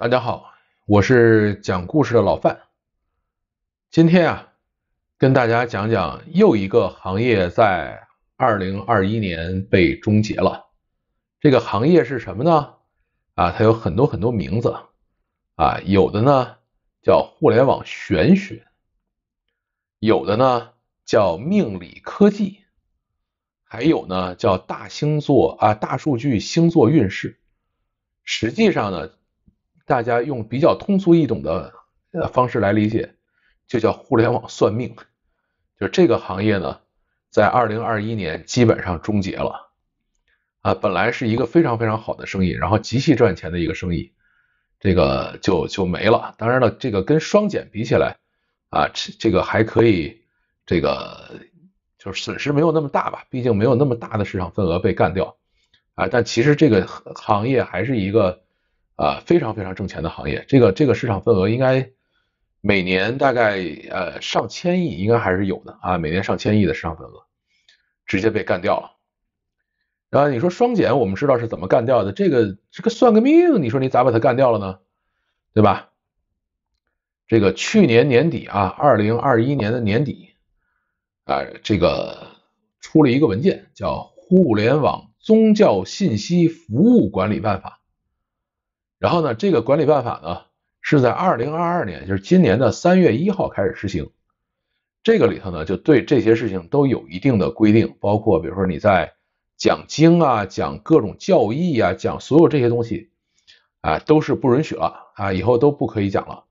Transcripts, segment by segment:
大家好，我是讲故事的老范。今天啊，跟大家讲讲又一个行业在二零二一年被终结了。这个行业是什么呢？啊，它有很多很多名字啊，有的呢叫互联网玄学，有的呢叫命理科技，还有呢叫大星座啊大数据星座运势。实际上呢。大家用比较通俗易懂的方式来理解，就叫互联网算命，就这个行业呢，在二零二一年基本上终结了。啊，本来是一个非常非常好的生意，然后极其赚钱的一个生意，这个就就没了。当然了，这个跟双减比起来，啊，这个还可以，这个就是损失没有那么大吧，毕竟没有那么大的市场份额被干掉。啊，但其实这个行业还是一个。啊，非常非常挣钱的行业，这个这个市场份额应该每年大概呃上千亿，应该还是有的啊，每年上千亿的市场份额，直接被干掉了。然后你说双减，我们知道是怎么干掉的，这个这个算个命，你说你咋把它干掉了呢？对吧？这个去年年底啊，二零二一年的年底啊，这个出了一个文件，叫《互联网宗教信息服务管理办法》。然后呢，这个管理办法呢是在二零二二年，就是今年的三月一号开始实行。这个里头呢，就对这些事情都有一定的规定，包括比如说你在讲经啊、讲各种教义啊、讲所有这些东西啊，都是不允许了啊，以后都不可以讲了。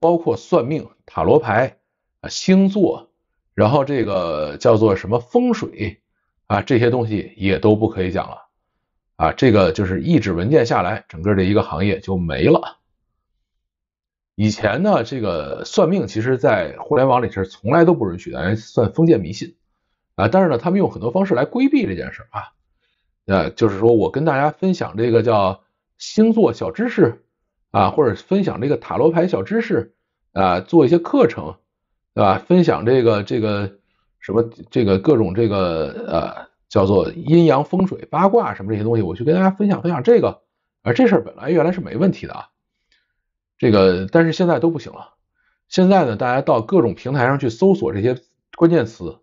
包括算命、塔罗牌、啊、星座，然后这个叫做什么风水啊，这些东西也都不可以讲了。啊，这个就是一纸文件下来，整个这一个行业就没了。以前呢，这个算命其实，在互联网里是从来都不允许的，算封建迷信啊。但是呢，他们用很多方式来规避这件事啊。呃，就是说我跟大家分享这个叫星座小知识啊，或者分享这个塔罗牌小知识啊，做一些课程对吧？分享这个这个什么这个各种这个呃。叫做阴阳风水八卦什么这些东西，我去跟大家分享分享这个啊，这事儿本来原来是没问题的啊，这个但是现在都不行了。现在呢，大家到各种平台上去搜索这些关键词，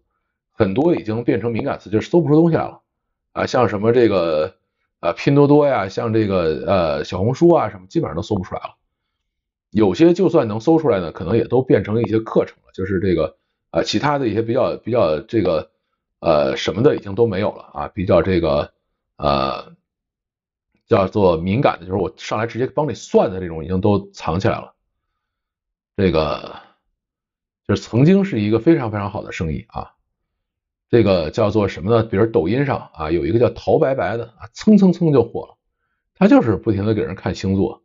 很多已经变成敏感词，就是搜不出东西来了啊。像什么这个啊拼多多呀，像这个呃小红书啊什么，基本上都搜不出来了。有些就算能搜出来呢，可能也都变成一些课程了，就是这个呃其他的一些比较比较这个。呃，什么的已经都没有了啊，比较这个呃叫做敏感的，就是我上来直接帮你算的这种已经都藏起来了。这个就是曾经是一个非常非常好的生意啊。这个叫做什么呢？比如抖音上啊有一个叫陶白白的，啊，蹭蹭蹭就火了，他就是不停的给人看星座。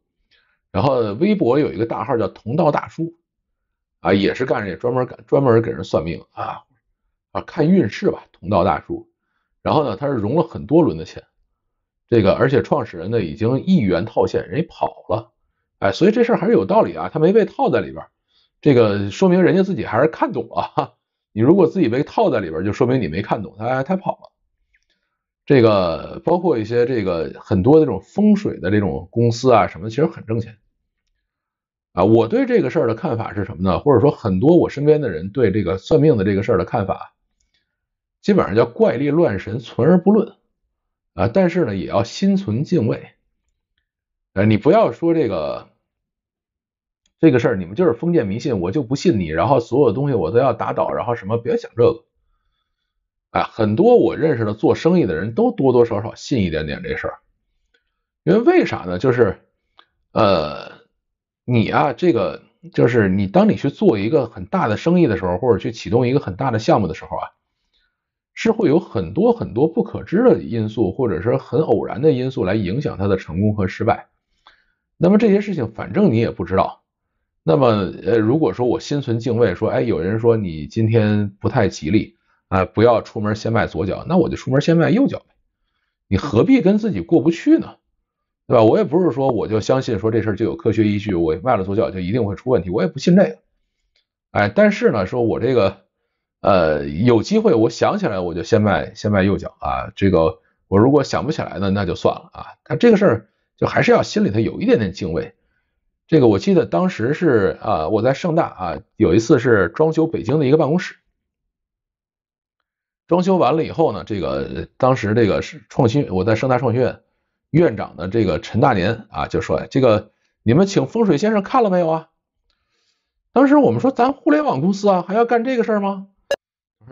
然后微博有一个大号叫同道大叔，啊也是干这专门干专门给人算命啊。看运势吧，同道大叔。然后呢，他是融了很多轮的钱，这个而且创始人呢已经一元套现，人家跑了。哎，所以这事儿还是有道理啊，他没被套在里边，这个说明人家自己还是看懂哈，你如果自己被套在里边，就说明你没看懂，他他跑了。这个包括一些这个很多这种风水的这种公司啊什么，其实很挣钱啊。我对这个事儿的看法是什么呢？或者说很多我身边的人对这个算命的这个事儿的看法？基本上叫怪力乱神，存而不论啊。但是呢，也要心存敬畏。呃，你不要说这个这个事儿，你们就是封建迷信，我就不信你。然后所有东西我都要打倒，然后什么别想这个。啊，很多我认识的做生意的人都多多少少信一点点这事儿，因为为啥呢？就是呃，你啊，这个就是你当你去做一个很大的生意的时候，或者去启动一个很大的项目的时候啊。是会有很多很多不可知的因素，或者是很偶然的因素来影响他的成功和失败。那么这些事情，反正你也不知道。那么，呃，如果说我心存敬畏，说，哎，有人说你今天不太吉利，啊，不要出门先迈左脚，那我就出门先迈右脚。你何必跟自己过不去呢？对吧？我也不是说我就相信说这事儿就有科学依据，我迈了左脚就一定会出问题，我也不信这个。哎，但是呢，说我这个。呃，有机会，我想起来我就先迈先迈右脚啊。这个我如果想不起来呢，那就算了啊。但这个事儿就还是要心里头有一点点敬畏。这个我记得当时是啊，我在盛大啊，有一次是装修北京的一个办公室，装修完了以后呢，这个当时这个是创新，我在盛大创新院院长的这个陈大年啊就说：“这个你们请风水先生看了没有啊？”当时我们说：“咱互联网公司啊，还要干这个事儿吗？”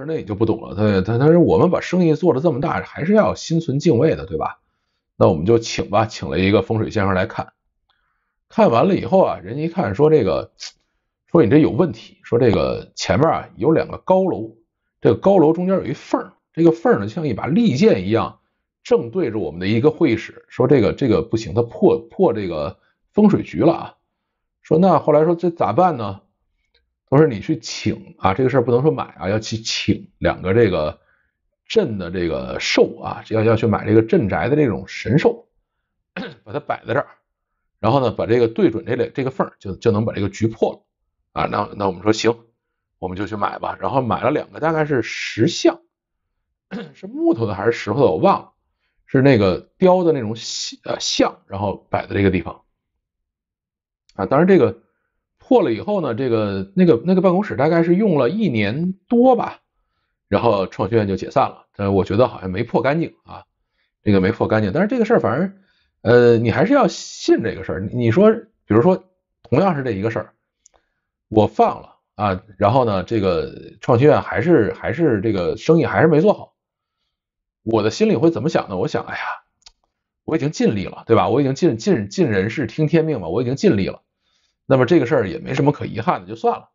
那你就不懂了，他他他说我们把生意做得这么大，还是要心存敬畏的，对吧？那我们就请吧，请了一个风水先生来看看完了以后啊，人一看说这个说你这有问题，说这个前面啊有两个高楼，这个高楼中间有一缝，这个缝呢像一把利剑一样，正对着我们的一个会议室，说这个这个不行，他破破这个风水局了啊。说那后来说这咋办呢？都是你去请啊，这个事儿不能说买啊，要去请两个这个镇的这个兽啊，要要去买这个镇宅的这种神兽，把它摆在这儿，然后呢，把这个对准这这个缝，就就能把这个局破了啊。那那我们说行，我们就去买吧。然后买了两个，大概是石像，是木头的还是石头的我忘了，是那个雕的那种像，然后摆在这个地方啊。当然这个。破了以后呢，这个那个那个办公室大概是用了一年多吧，然后创学院就解散了。但我觉得好像没破干净啊，这个没破干净。但是这个事儿，反正呃，你还是要信这个事儿。你说，比如说同样是这一个事儿，我放了啊，然后呢，这个创新院还是还是这个生意还是没做好，我的心里会怎么想呢？我想，哎呀，我已经尽力了，对吧？我已经尽尽尽人事听天命嘛，我已经尽力了。那么这个事儿也没什么可遗憾的，就算了。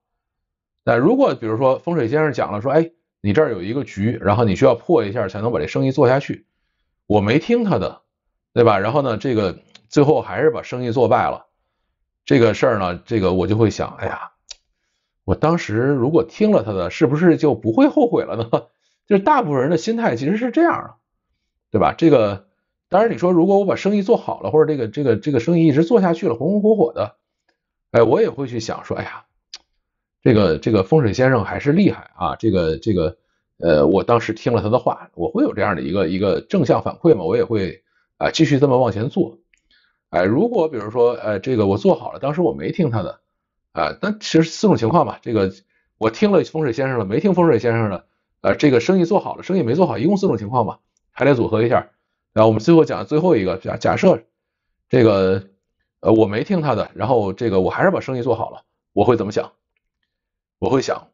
那如果比如说风水先生讲了说，哎，你这儿有一个局，然后你需要破一下才能把这生意做下去，我没听他的，对吧？然后呢，这个最后还是把生意做败了。这个事儿呢，这个我就会想，哎呀，我当时如果听了他的，是不是就不会后悔了呢？就是大部分人的心态其实是这样的，对吧？这个当然你说如果我把生意做好了，或者这个这个这个生意一直做下去了，红红火火的。哎，我也会去想说，哎呀，这个这个风水先生还是厉害啊，这个这个，呃，我当时听了他的话，我会有这样的一个一个正向反馈嘛？我也会啊，继续这么往前做。哎，如果比如说，呃，这个我做好了，当时我没听他的，啊，那其实四种情况吧，这个我听了风水先生了，没听风水先生的，啊，这个生意做好了，生意没做好，一共四种情况嘛，还得组合一下。然后我们最后讲最后一个假假设，这个。呃，我没听他的，然后这个我还是把生意做好了，我会怎么想？我会想，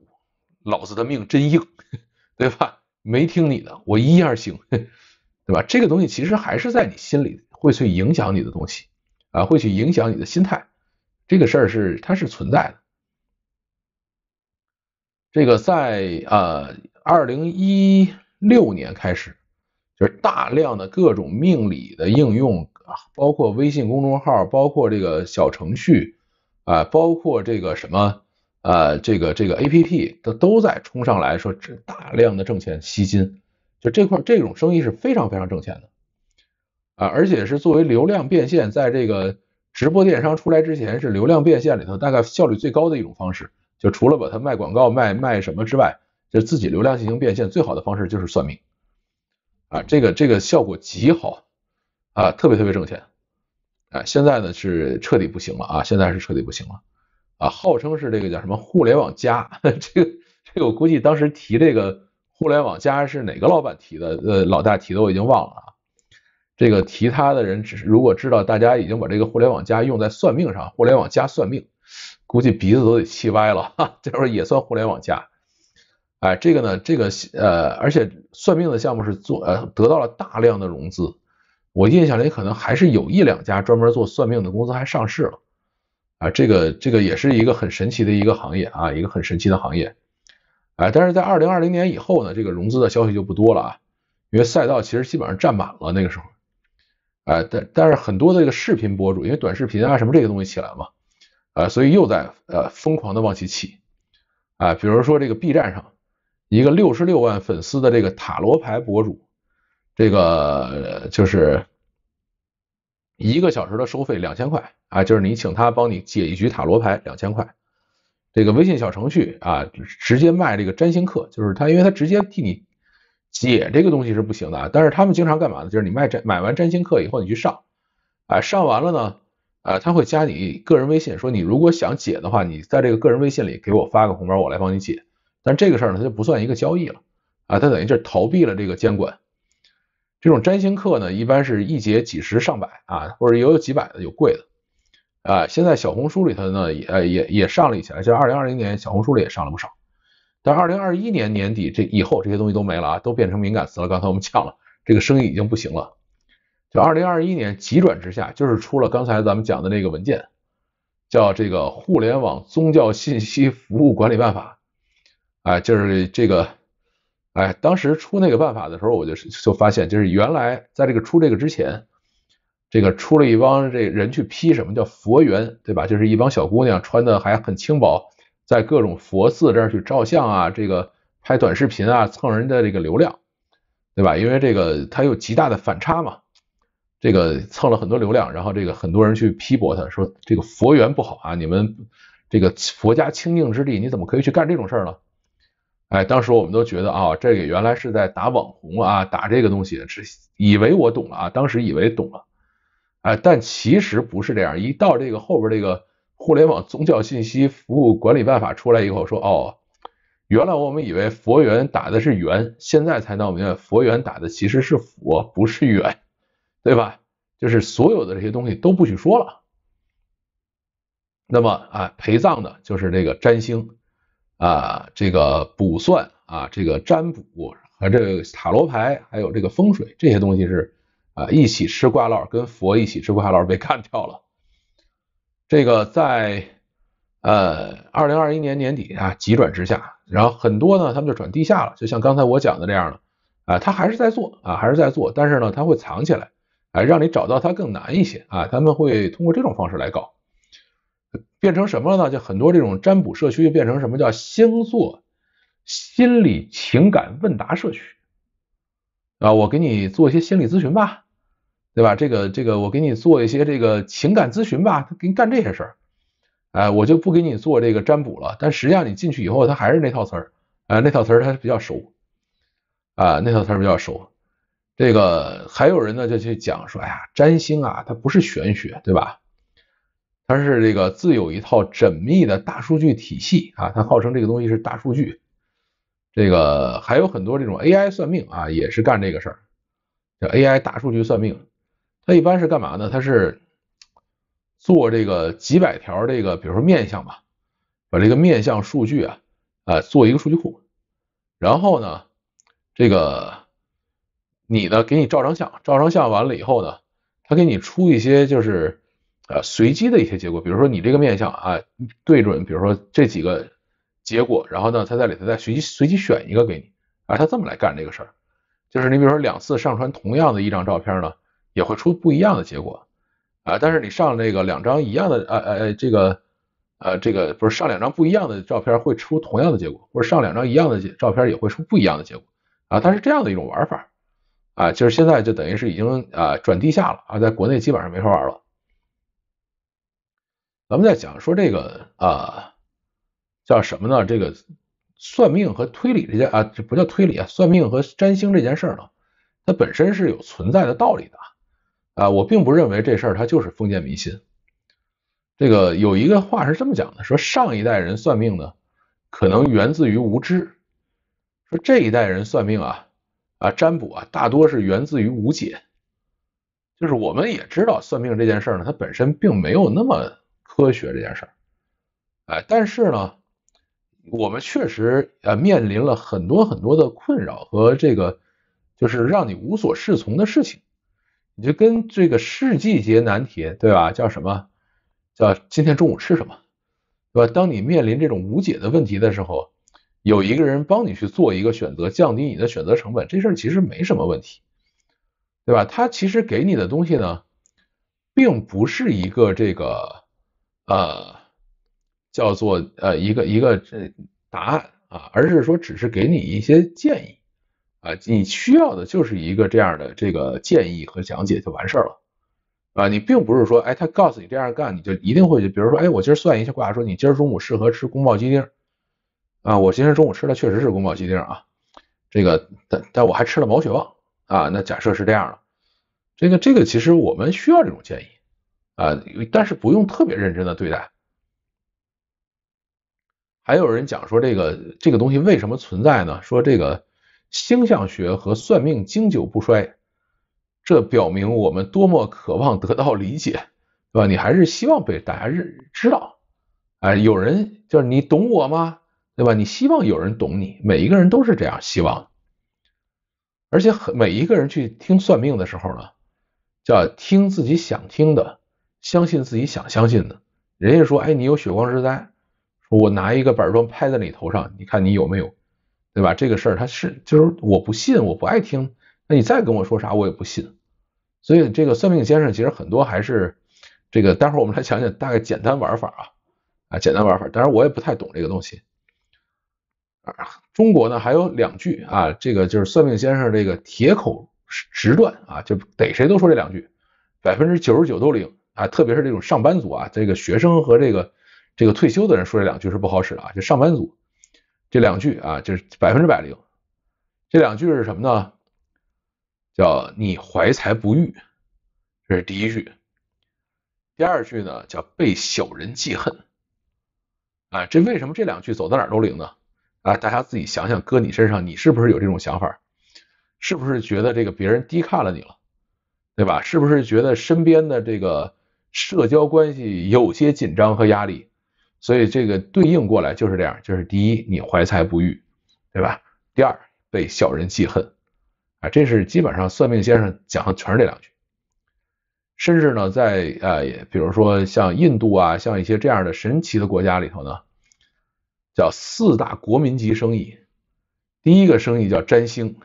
老子的命真硬，对吧？没听你的，我一样行，对吧？这个东西其实还是在你心里会去影响你的东西啊，会去影响你的心态，这个事儿是它是存在的。这个在呃二零一六年开始，就是大量的各种命理的应用。啊，包括微信公众号，包括这个小程序，啊，包括这个什么，啊，这个这个 APP，都都在冲上来说，这大量的挣钱吸金，就这块这种生意是非常非常挣钱的，啊，而且是作为流量变现，在这个直播电商出来之前，是流量变现里头大概效率最高的一种方式，就除了把它卖广告卖卖什么之外，就自己流量进行变现，最好的方式就是算命，啊，这个这个效果极好。啊，特别特别挣钱，啊，现在呢是彻底不行了啊！现在是彻底不行了啊！号称是这个叫什么“互联网加”，这个这个我估计当时提这个“互联网加”是哪个老板提的？呃，老大提的我已经忘了啊。这个提他的人，只是如果知道大家已经把这个“互联网加”用在算命上，“互联网加算命”，估计鼻子都得气歪了哈！这会儿也算“互联网加”，哎，这个呢，这个呃，而且算命的项目是做呃得到了大量的融资。我印象里可能还是有一两家专门做算命的公司还上市了，啊，这个这个也是一个很神奇的一个行业啊，一个很神奇的行业，哎，但是在二零二零年以后呢，这个融资的消息就不多了啊，因为赛道其实基本上占满了那个时候，哎，但但是很多的这个视频博主，因为短视频啊什么这个东西起来嘛，啊，所以又在呃疯狂的往起起，啊，比如说这个 B 站上一个六十六万粉丝的这个塔罗牌博主。这个就是一个小时的收费两千块啊，就是你请他帮你解一局塔罗牌两千块，这个微信小程序啊，直接卖这个占星课，就是他因为他直接替你解这个东西是不行的啊，但是他们经常干嘛呢？就是你卖占买完占星课以后你去上，啊，上完了呢，啊，他会加你个人微信说你如果想解的话，你在这个个人微信里给我发个红包，我来帮你解。但这个事儿呢，他就不算一个交易了啊，他等于就是逃避了这个监管。这种占星课呢，一般是一节几十上百啊，或者也有几百的，有贵的啊。现在小红书里头呢，也也也上了一些，而像二零二零年小红书里也上了不少。但二零二一年年底这以后这些东西都没了啊，都变成敏感词了。刚才我们呛了，这个生意已经不行了。就二零二一年急转直下，就是出了刚才咱们讲的那个文件，叫这个《互联网宗教信息服务管理办法》啊，就是这个。哎，当时出那个办法的时候，我就就发现，就是原来在这个出这个之前，这个出了一帮这人去批，什么叫佛缘，对吧？就是一帮小姑娘穿的还很轻薄，在各种佛寺这儿去照相啊，这个拍短视频啊，蹭人家这个流量，对吧？因为这个它有极大的反差嘛，这个蹭了很多流量，然后这个很多人去批驳他，说这个佛缘不好啊，你们这个佛家清净之地，你怎么可以去干这种事儿呢？哎，当时我们都觉得啊，这个原来是在打网红啊，打这个东西，只以为我懂了啊，当时以为懂了，哎，但其实不是这样。一到这个后边这个《互联网宗教信息服务管理办法》出来以后，说哦，原来我们以为“佛缘”打的是缘，现在才弄明白，“佛缘”打的其实是“佛”，不是“缘”，对吧？就是所有的这些东西都不许说了。那么，啊，陪葬的就是这个占星。啊，这个卜算啊，这个占卜和这个塔罗牌，还有这个风水这些东西是啊，一起吃瓜唠，跟佛一起吃瓜唠被干掉了。这个在呃二零二一年年底啊，急转直下，然后很多呢，他们就转地下了。就像刚才我讲的这样的啊，他还是在做啊，还是在做，但是呢，他会藏起来啊，让你找到他更难一些啊。他们会通过这种方式来搞。变成什么了呢？就很多这种占卜社区变成什么叫星座、心理情感问答社区啊？我给你做一些心理咨询吧，对吧？这个这个我给你做一些这个情感咨询吧，给你干这些事儿。哎，我就不给你做这个占卜了。但实际上你进去以后，他还是那套词儿，哎，那套词儿它比较熟啊，那套词儿比较熟。这个还有人呢，就去讲说，哎呀，占星啊，它不是玄学，对吧？它是这个自有一套缜密的大数据体系啊，它号称这个东西是大数据，这个还有很多这种 AI 算命啊，也是干这个事儿，叫 AI 大数据算命。它一般是干嘛呢？它是做这个几百条这个，比如说面相吧，把这个面相数据啊，啊做一个数据库，然后呢，这个你呢给你照张相，照张相完了以后呢，他给你出一些就是。啊，随机的一些结果，比如说你这个面相啊，对准，比如说这几个结果，然后呢，它在里头再随机随机选一个给你，啊，它这么来干这个事儿，就是你比如说两次上传同样的一张照片呢，也会出不一样的结果，啊，但是你上这个两张一样的，呃呃呃这个，呃，这个不是上两张不一样的照片会出同样的结果，或者上两张一样的照片也会出不一样的结果，啊，但是这样的一种玩法，啊，就是现在就等于是已经啊转地下了啊，在国内基本上没法玩了。咱们在讲说这个啊，叫什么呢？这个算命和推理这件啊，这不叫推理啊，算命和占星这件事儿呢，它本身是有存在的道理的啊。我并不认为这事儿它就是封建迷信。这个有一个话是这么讲的，说上一代人算命呢，可能源自于无知；说这一代人算命啊啊占卜啊，大多是源自于无解。就是我们也知道算命这件事呢，它本身并没有那么。科学这件事儿，哎，但是呢，我们确实呃面临了很多很多的困扰和这个就是让你无所适从的事情。你就跟这个世纪节难题，对吧？叫什么？叫今天中午吃什么？对吧？当你面临这种无解的问题的时候，有一个人帮你去做一个选择，降低你的选择成本，这事儿其实没什么问题，对吧？他其实给你的东西呢，并不是一个这个。呃，叫做呃一个一个这答案啊，而是说只是给你一些建议啊，你需要的就是一个这样的这个建议和讲解就完事儿了啊，你并不是说哎他告诉你这样干你就一定会去，比如说哎我今儿算一下卦说你今儿中午适合吃宫保鸡丁啊，我今天中午吃的确实是宫保鸡丁啊，这个但但我还吃了毛血旺啊，那假设是这样的，这个这个其实我们需要这种建议。啊，但是不用特别认真的对待。还有人讲说这个这个东西为什么存在呢？说这个星象学和算命经久不衰，这表明我们多么渴望得到理解，对吧？你还是希望被大家认知道。哎，有人就是你懂我吗？对吧？你希望有人懂你，每一个人都是这样希望。而且很每一个人去听算命的时候呢，叫听自己想听的。相信自己想相信的，人家说，哎，你有血光之灾，我拿一个板砖拍在你头上，你看你有没有，对吧？这个事儿他是就是我不信，我不爱听，那你再跟我说啥我也不信。所以这个算命先生其实很多还是这个，待会儿我们来讲讲大概简单玩法啊啊，简单玩法，当然我也不太懂这个东西。啊，中国呢还有两句啊，这个就是算命先生这个铁口直断啊，就逮谁都说这两句，百分之九十九都灵。啊，特别是这种上班族啊，这个学生和这个这个退休的人说这两句是不好使的啊。就上班族这两句啊，就是百分之百灵。这两句是什么呢？叫你怀才不遇，这是第一句。第二句呢，叫被小人记恨。啊，这为什么这两句走到哪儿都灵呢？啊，大家自己想想，搁你身上，你是不是有这种想法？是不是觉得这个别人低看了你了，对吧？是不是觉得身边的这个？社交关系有些紧张和压力，所以这个对应过来就是这样，就是第一，你怀才不遇，对吧？第二，被小人记恨，啊，这是基本上算命先生讲的全是这两句。甚至呢，在呃，比如说像印度啊，像一些这样的神奇的国家里头呢，叫四大国民级生意。第一个生意叫占星，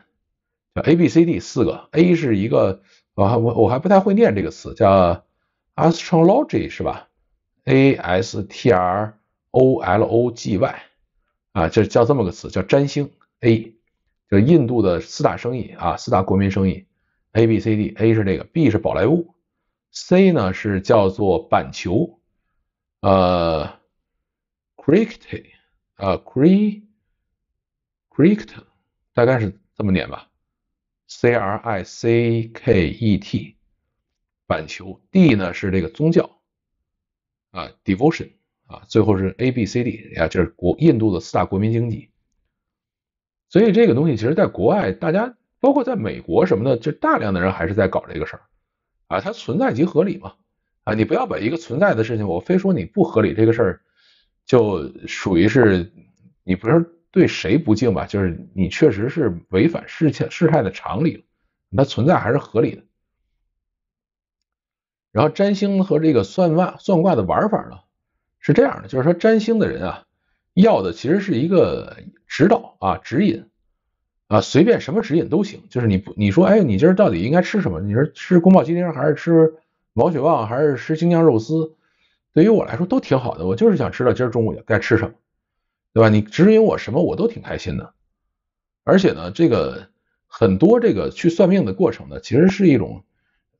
叫 A B C D 四个，A 是一个啊，我我还不太会念这个词叫。Astrology 是吧？Astrology 啊，就叫这么个词，叫占星。A，就印度的四大生意啊，四大国民生意。A B C D，A 是这个，B 是宝莱坞，C 呢是叫做板球，呃，Cricket 啊，Cr Cricket，大概是这么念吧，C R I C K E T。板球，D 呢是这个宗教啊，Devotion 啊，最后是 A B C D，啊，这是国印度的四大国民经济。所以这个东西其实，在国外，大家包括在美国什么的，就大量的人还是在搞这个事儿啊。它存在即合理嘛啊，你不要把一个存在的事情，我非说你不合理，这个事儿就属于是你不是对谁不敬吧？就是你确实是违反事态事态的常理了，它存在还是合理的。然后占星和这个算卦算卦的玩法呢，是这样的，就是说占星的人啊，要的其实是一个指导啊指引啊，随便什么指引都行。就是你不你说，哎，你今儿到底应该吃什么？你说吃宫保鸡丁还是吃毛血旺还是吃京酱肉丝？对于我来说都挺好的，我就是想知道今儿中午该吃什么，对吧？你指引我什么，我都挺开心的。而且呢，这个很多这个去算命的过程呢，其实是一种。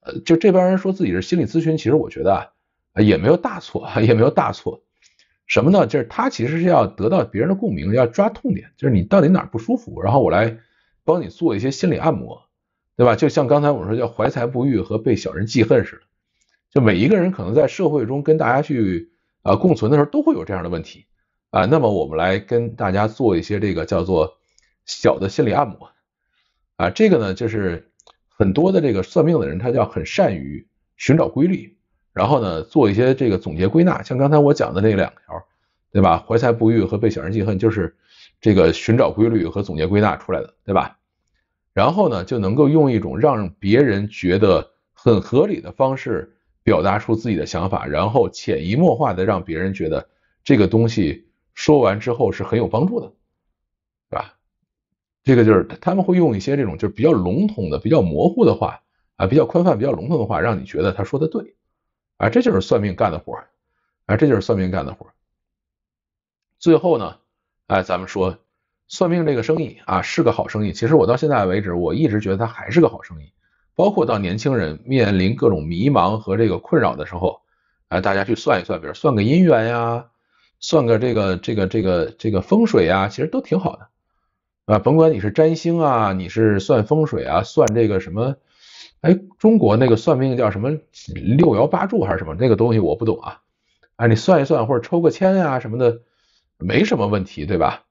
呃，就这帮人说自己是心理咨询，其实我觉得啊也没有大错，也没有大错。什么呢？就是他其实是要得到别人的共鸣，要抓痛点，就是你到底哪不舒服，然后我来帮你做一些心理按摩，对吧？就像刚才我说叫怀才不遇和被小人记恨似的，就每一个人可能在社会中跟大家去啊共存的时候，都会有这样的问题啊。那么我们来跟大家做一些这个叫做小的心理按摩啊，这个呢就是。很多的这个算命的人，他叫很善于寻找规律，然后呢做一些这个总结归纳。像刚才我讲的那两条，对吧？怀才不遇和被小人记恨，就是这个寻找规律和总结归纳出来的，对吧？然后呢就能够用一种让别人觉得很合理的方式表达出自己的想法，然后潜移默化的让别人觉得这个东西说完之后是很有帮助的。这个就是他们会用一些这种就是比较笼统的、比较模糊的话啊，比较宽泛、比较笼统的话，让你觉得他说的对啊，这就是算命干的活啊，这就是算命干的活最后呢，哎，咱们说算命这个生意啊是个好生意，其实我到现在为止我一直觉得它还是个好生意。包括到年轻人面临各种迷茫和这个困扰的时候啊，大家去算一算，比如算个姻缘呀，算个这个这个这个这个风水呀，其实都挺好的。啊，甭管你是占星啊，你是算风水啊，算这个什么，哎，中国那个算命叫什么六爻八柱还是什么，那个东西我不懂啊。啊，你算一算或者抽个签呀什么的，没什么问题，对吧？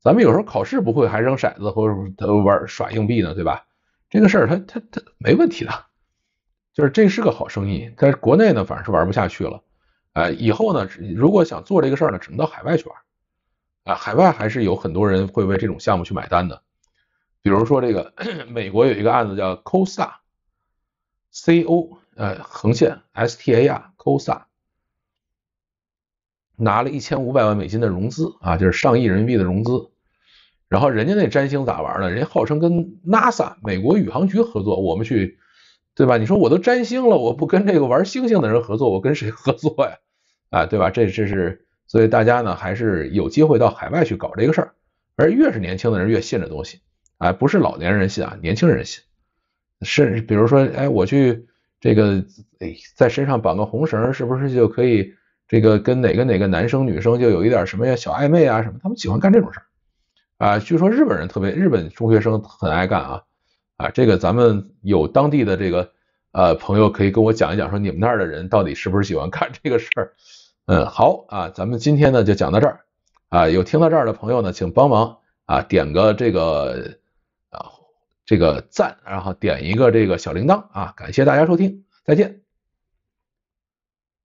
咱们有时候考试不会还扔骰子或者玩耍硬币呢，对吧？这个事儿他他他没问题的，就是这是个好生意。在国内呢，反正是玩不下去了。哎，以后呢，如果想做这个事儿呢，只能到海外去玩。啊，海外还是有很多人会为这种项目去买单的，比如说这个 美国有一个案子叫 c o s a c O 呃横线 S T A R c o s a 拿了一千五百万美金的融资啊，就是上亿人民币的融资，然后人家那占星咋玩呢？人家号称跟 NASA 美国宇航局合作，我们去对吧？你说我都占星了，我不跟这个玩星星的人合作，我跟谁合作呀？啊，对吧？这这是。所以大家呢还是有机会到海外去搞这个事儿，而越是年轻的人越信这东西，哎，不是老年人信啊，年轻人信，甚至比如说，哎，我去这个哎，在身上绑个红绳，是不是就可以这个跟哪个哪个男生女生就有一点什么呀小暧昧啊什么？他们喜欢干这种事儿，啊，据说日本人特别，日本中学生很爱干啊啊，这个咱们有当地的这个呃朋友可以跟我讲一讲，说你们那儿的人到底是不是喜欢干这个事儿？嗯，好啊，咱们今天呢就讲到这儿啊。有听到这儿的朋友呢，请帮忙啊点个这个啊这个赞，然后点一个这个小铃铛啊。感谢大家收听，再见。